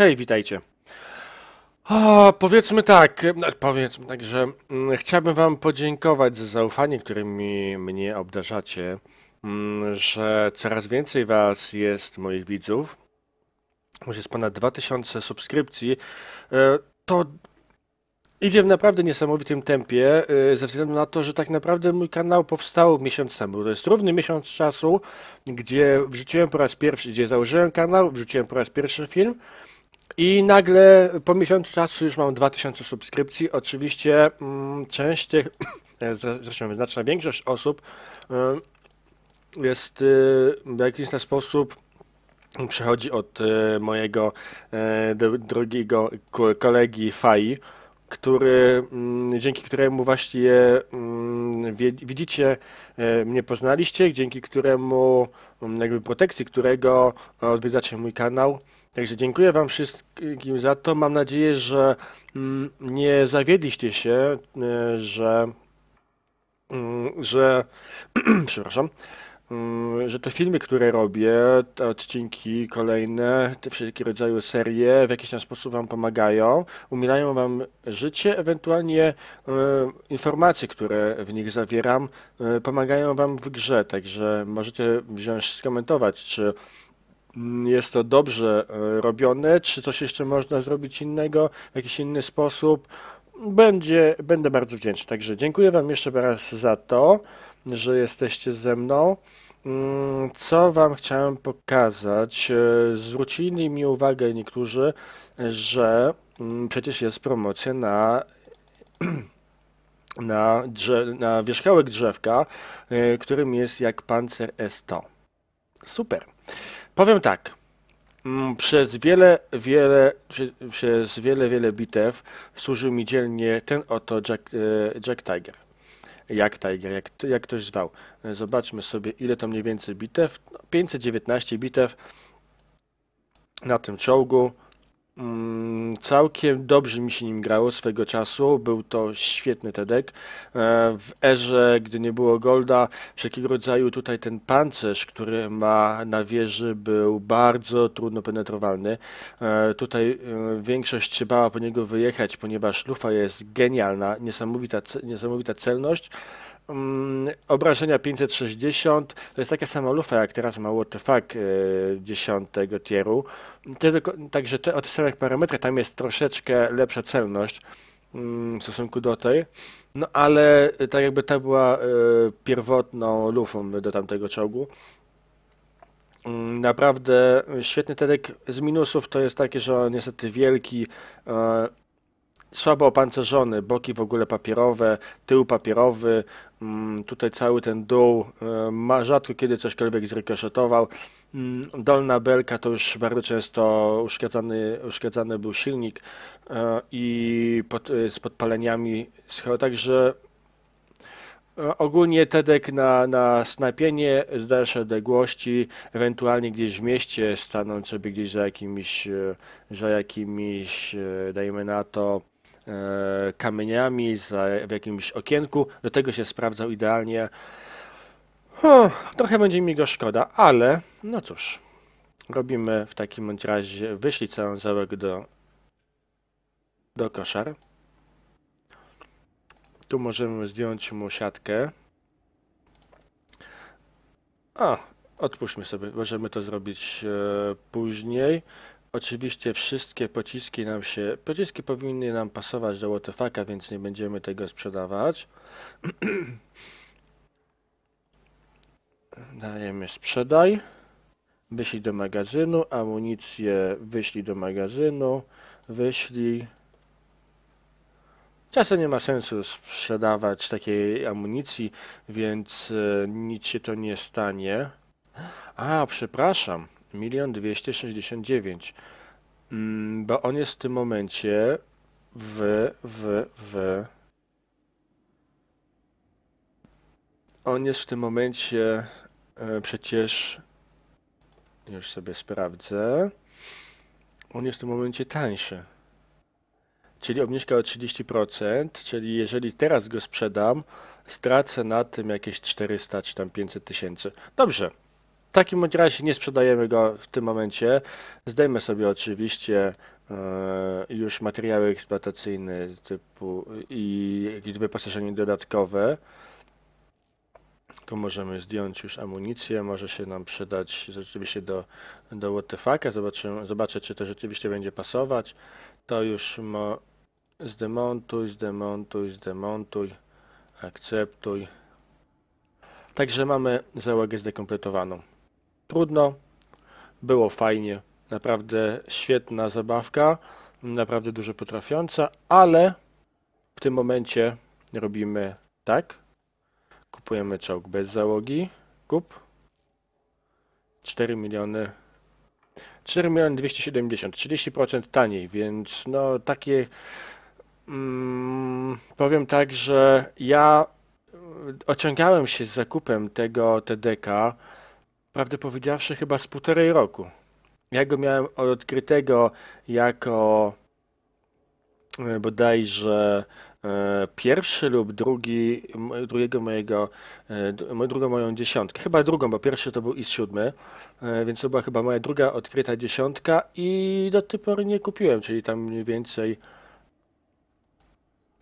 Hej, witajcie. O, powiedzmy tak, no, powiedzmy tak, że mm, chciałbym Wam podziękować za zaufanie, którym mi, mnie obdarzacie, mm, że coraz więcej Was jest, moich widzów, już jest ponad 2000 subskrypcji, e, to idzie w naprawdę niesamowitym tempie, e, ze względu na to, że tak naprawdę mój kanał powstał miesiąc temu. To jest równy miesiąc czasu, gdzie wrzuciłem po raz pierwszy, gdzie założyłem kanał, wrzuciłem po raz pierwszy film, i nagle po miesiącu czasu już mam 2000 subskrypcji. Oczywiście mm, część tych, e, zresztą znaczna większość osób y, jest y, w jakiś sposób przechodzi od mojego drugiego kolegi Fai, który, mm, dzięki któremu właśnie mm, widzicie, e, mnie poznaliście, dzięki któremu, mm, jakby protekcji którego e, odwiedzacie mój kanał. Także dziękuję Wam wszystkim za to. Mam nadzieję, że nie zawiedliście się, e, że, że przepraszam, Mm, że te filmy, które robię, te odcinki kolejne, te wszelkie rodzaje serie w jakiś tam sposób Wam pomagają, umilają Wam życie, ewentualnie e, informacje, które w nich zawieram, e, pomagają Wam w grze, także możecie wziąć, skomentować, czy mm, jest to dobrze e, robione, czy coś jeszcze można zrobić innego, w jakiś inny sposób. Będzie, będę bardzo wdzięczny. Także dziękuję Wam jeszcze raz za to że jesteście ze mną. Mm, co Wam chciałem pokazać? E, zwrócili mi uwagę niektórzy, że mm, przecież jest promocja na, na, drze, na wierzchołek drzewka, e, którym jest jak Panzer S100. Super. Powiem tak. Mm, przez wiele, wiele, przez wiele, wiele bitew służył mi dzielnie ten oto Jack, e, Jack Tiger jak Tiger, jak, jak ktoś zwał. E, zobaczmy sobie, ile to mniej więcej bitew. 519 no, bitew na tym czołgu. Mm, całkiem dobrze mi się nim grało swego czasu. Był to świetny tedek. E, w erze, gdy nie było Golda, wszelkiego rodzaju tutaj ten pancerz, który ma na wieży, był bardzo trudno penetrowalny. E, tutaj e, większość się po niego wyjechać, ponieważ lufa jest genialna, niesamowita, niesamowita celność. Mm, obrażenia 560 to jest taka sama lufa jak teraz ma fuck 10 e, tieru. Także te, o tych samych parametrach tam jest troszeczkę lepsza celność mm, w stosunku do tej. No ale e, tak jakby ta była e, pierwotną lufą do tamtego czołgu. Mm, naprawdę świetny Tedek z minusów to jest takie, że on niestety wielki słabo opancerzony, boki w ogóle papierowe, tył papierowy, mm, tutaj cały ten dół, e, ma rzadko kiedy cośkolwiek zrykoszetował, mm, dolna belka to już bardzo często uszkadzany, uszkadzany był silnik e, i pod, e, z podpaleniami, także Ogólnie TEDek na, na snapienie z dalszej odległości, ewentualnie gdzieś w mieście stanąć sobie gdzieś za jakimiś, za jakimiś, dajmy na to, E, kamieniami, w jakimś okienku. Do tego się sprawdzał idealnie. Huh, trochę będzie mi go szkoda, ale no cóż. Robimy w takim razie, wyszli całą załek do, do koszar. Tu możemy zdjąć mu siatkę. A, odpuśćmy sobie, możemy to zrobić e, później. Oczywiście wszystkie pociski nam się, pociski powinny nam pasować do WTF, więc nie będziemy tego sprzedawać. Dajemy sprzedaj, wyślij do magazynu, amunicję wyślij do magazynu, wyślij. Czasem nie ma sensu sprzedawać takiej amunicji, więc e, nic się to nie stanie. A, przepraszam milion 269, mm, bo on jest w tym momencie w, w, w. On jest w tym momencie e, przecież, już sobie sprawdzę, on jest w tym momencie tańszy. Czyli obniżka o 30%, czyli jeżeli teraz go sprzedam, stracę na tym jakieś 400 czy tam 500 tysięcy. Dobrze, w takim razie nie sprzedajemy go w tym momencie. Zdejmę sobie oczywiście e, już materiały eksploatacyjne typu i liczby pasażerów dodatkowe. Tu możemy zdjąć już amunicję, może się nam przydać rzeczywiście do, do WTF-a. Zobaczę, czy to rzeczywiście będzie pasować. To już mo zdemontuj, zdemontuj, zdemontuj, akceptuj. Także mamy załogę zdekompletowaną trudno. Było fajnie, naprawdę świetna zabawka, naprawdę dużo potrafiąca, ale w tym momencie robimy tak. Kupujemy czołg bez załogi. Kup. 4 miliony 4 miliony 270, 30% taniej, więc no takie mm, powiem tak, że ja mm, ociągałem się z zakupem tego TDK prawdę powiedziawszy, chyba z półtorej roku. Ja go miałem odkrytego jako e, bodajże e, pierwszy lub drugi, drugiego mojego, e, drugą moją dziesiątkę, chyba drugą, bo pierwszy to był i siódmy, więc to była chyba moja druga odkryta dziesiątka i do tej pory nie kupiłem, czyli tam mniej więcej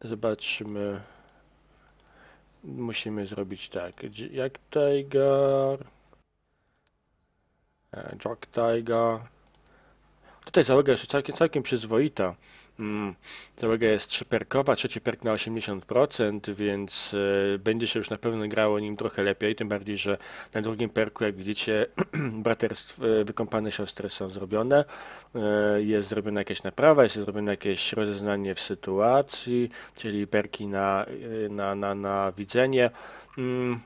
zobaczmy, musimy zrobić tak, jak Tiger... E, Jack Tiger. Tutaj załoga jest całkiem, całkiem przyzwoita. Mm, załoga jest trzyperkowa, trzeci perk na 80%, więc e, będzie się już na pewno grało nim trochę lepiej, tym bardziej, że na drugim perku, jak widzicie, braterstw, e, wykąpane siostry są zrobione, jest zrobiona jakaś naprawa, jest zrobione jakieś rozeznanie w sytuacji, czyli perki na, na, na, na widzenie. Mm,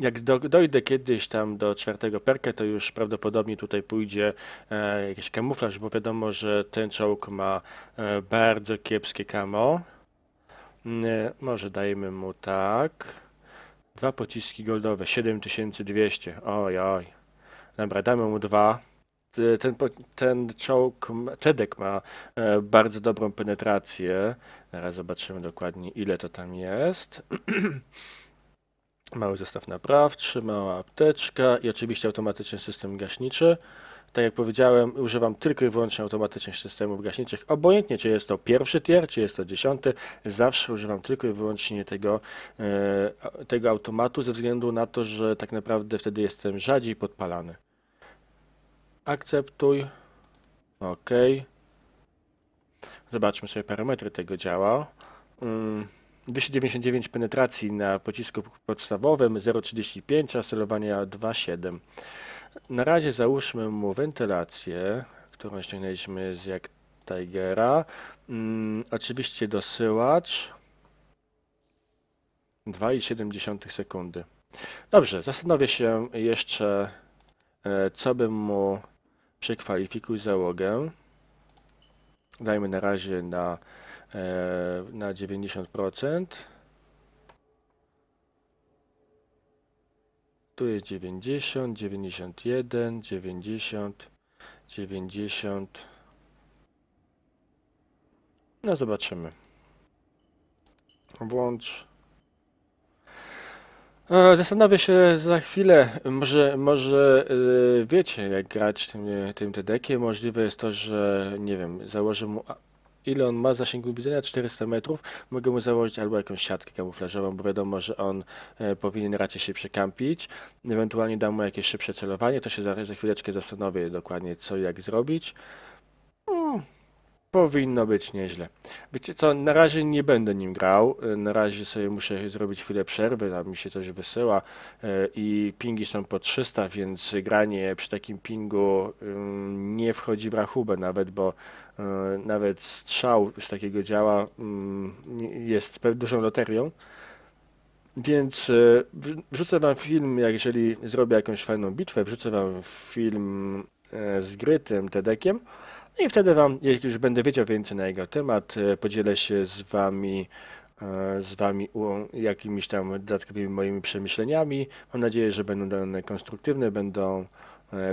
jak do, dojdę kiedyś tam do czwartego perka, to już prawdopodobnie tutaj pójdzie e, jakiś kamuflaż, bo wiadomo, że ten czołg ma e, bardzo kiepskie kamo. Mm, e, może dajmy mu tak. Dwa pociski goldowe, 7200. Oj, oj. Dobra, damy mu dwa. Ten, ten czołg, Tedek ma e, bardzo dobrą penetrację. Teraz zobaczymy dokładnie, ile to tam jest. mały zestaw naprawczy, mała apteczka i oczywiście automatyczny system gaśniczy. Tak jak powiedziałem, używam tylko i wyłącznie automatycznych systemów gaśniczych, obojętnie czy jest to pierwszy tier, czy jest to dziesiąty, zawsze używam tylko i wyłącznie tego, e, tego automatu ze względu na to, że tak naprawdę wtedy jestem rzadziej podpalany. Akceptuj. OK. Zobaczmy sobie parametry tego działa. Mm. 299 penetracji na pocisku podstawowym, 0,35, a celowania 2,7. Na razie załóżmy mu wentylację, którą ściągnęliśmy z jak Tigera. Mm, oczywiście dosyłacz 2,7 sekundy. Dobrze, zastanowię się jeszcze, e, co bym mu przekwalifikuj załogę. Dajmy na razie na E, na 90%. Tu jest 90, 91, 90, 90. No zobaczymy. Włącz. E, Zastanawiam się za chwilę, może, może e, wiecie jak grać tym, tym TDK-iem. Możliwe jest to, że nie wiem, założę mu ile on ma zasięgu widzenia, 400 metrów, mogę mu założyć albo jakąś siatkę kamuflażową, bo wiadomo, że on e, powinien raczej się przekampić, ewentualnie dam mu jakieś szybsze celowanie, to się za, za chwileczkę zastanowię dokładnie co i jak zrobić. Hmm powinno być nieźle. Wiecie co, na razie nie będę nim grał, e, na razie sobie muszę zrobić chwilę przerwy, tam mi się coś wysyła e, i pingi są po 300, więc granie przy takim pingu mm, nie wchodzi w rachubę nawet, bo e, nawet strzał z takiego działa mm, jest dużą loterią. Więc wrzucę Wam film, jeżeli zrobię jakąś fajną bitwę, wrzucę Wam film E, zgrytym TEDekiem. No i wtedy Wam, jak już będę wiedział więcej na jego temat, e, podzielę się z Wami e, z Wami jakimiś tam dodatkowymi moimi przemyśleniami. Mam nadzieję, że będą one konstruktywne, będą,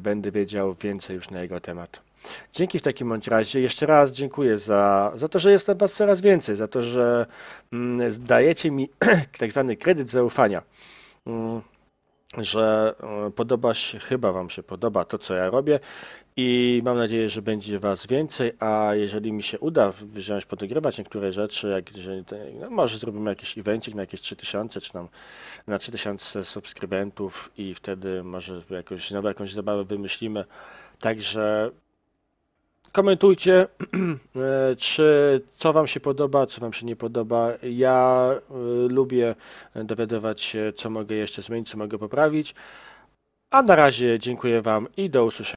będę wiedział więcej już na jego temat. Dzięki w takim bądź razie. Jeszcze raz dziękuję za, za to, że jest Was coraz więcej, za to, że mm, dajecie mi tak zwany kredyt zaufania. Mm że e, podoba się, chyba Wam się podoba to, co ja robię i mam nadzieję, że będzie Was więcej, a jeżeli mi się uda wziąć, podgrywać niektóre rzeczy, jak, no może zrobimy jakiś evencik na jakieś 3000, czy tam na 3000 subskrybentów i wtedy może jakąś, znowu jakąś zabawę wymyślimy. Także komentujcie, e, czy co Wam się podoba, co Wam się nie podoba. Ja e, lubię dowiadywać się, co mogę jeszcze zmienić, co mogę poprawić. A na razie dziękuję Wam i do usłyszenia.